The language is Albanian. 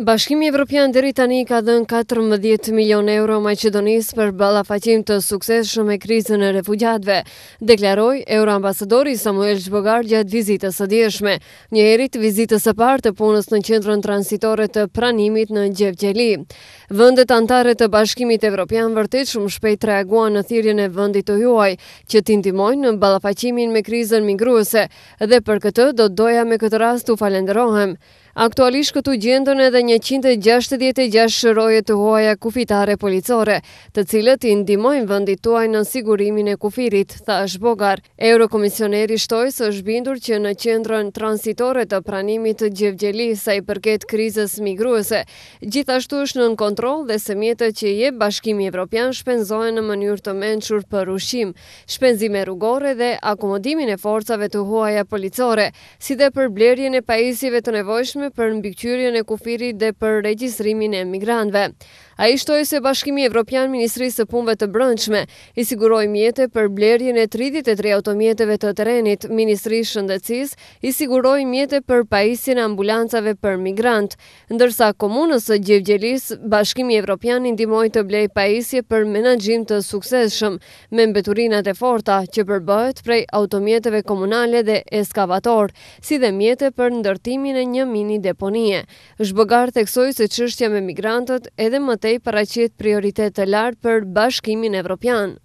Bashkimi Evropian deri tani ka dhënë 14 milion euro Maqedonisë për ballafaqim të suksesshëm me krizën e refugjatëve, deklaroi euroambasadori Samuel Zhbogar gjatë vizitës së djeshme. një herit vizitës së parë të punës në qendrën transitore të pranimit në Gjevgjeli. Vendet anëtare të Bashkimit Evropian vërtet shumë shpejt reaguan në thirrjen e vendit të huaj që t'i ndihmojnë në ballafaqimin me krizën migruese dhe për këtë do doja me këtë rast t'u falenderohem. Aktualisht këtu gjendën edhe 166 shëroje të huaja kufitare policore, të cilët i ndimojnë vëndit tuaj në sigurimin e kufirit, tha është bogar. Eurokomisioneri shtoj së është bindur që në qendrën transitore të pranimit të gjevgjeli sa i përket krizës migruese, gjithashtu është në në kontrol dhe se mjetë që je bashkimi evropian shpenzojnë në mënyrë të menqur për ushim, shpenzime rrugore dhe akomodimin e forcave të huaja policore, si dhe për blerjen e pajisive të nevojshme për mbikëqyrjen e kufirit dhe për regjistrimin e migrantëve. A i shtojë se Bashkimi Evropian Ministrisë të Punve të Brënçme i siguroj mjete për blerjen e 33 automjeteve të terenit Ministrisë Shëndecis i siguroj mjete për pajisin ambulancave për migrant, ndërsa komunës të gjevgjelis, Bashkimi Evropian i ndimoj të blej pajisje për menagjim të sukseshëm me mbeturinat e forta që përbëhet prej automjeteve komunale dhe eskavator, si dhe mjete për ndërtimin e një mini deponie. Zhbëgar teksoj se qështja me migrantët edhe më të Matej paracit prioritet të lartë për bashkimin evropian.